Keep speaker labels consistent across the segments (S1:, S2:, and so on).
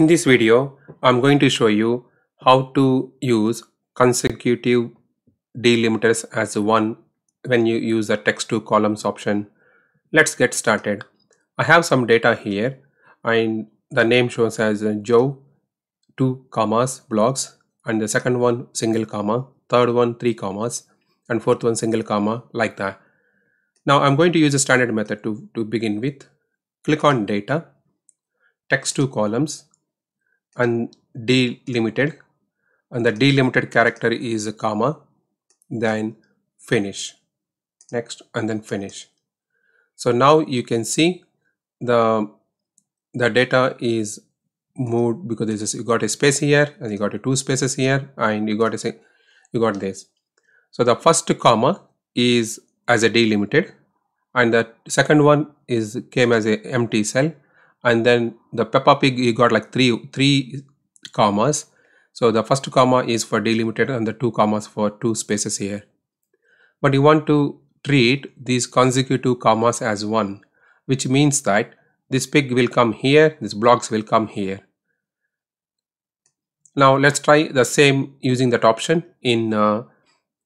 S1: In this video, I'm going to show you how to use consecutive delimiters as one when you use the text to columns option. Let's get started. I have some data here and the name shows as Joe, two commas blocks and the second one single comma, third one three commas and fourth one single comma like that. Now I'm going to use a standard method to, to begin with. Click on data, text to columns, and delimited and the delimited character is a comma then finish next and then finish so now you can see the the data is moved because is, you got a space here and you got a two spaces here and you got a you got this so the first comma is as a delimited and the second one is came as a empty cell and then the Peppa Pig you got like three three commas. So the first comma is for delimiter and the two commas for two spaces here. But you want to treat these consecutive commas as one, which means that this pig will come here, these blocks will come here. Now let's try the same using that option in uh,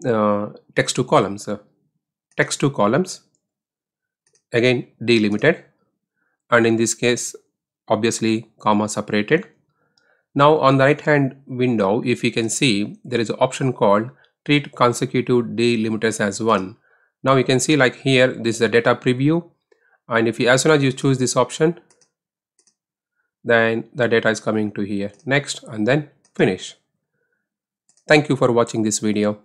S1: uh, text to columns. Uh, text to columns, again delimited and in this case obviously comma separated. Now on the right hand window if you can see there is an option called treat consecutive delimiters as one. Now you can see like here this is a data preview and if you as soon as you choose this option then the data is coming to here next and then finish. Thank you for watching this video.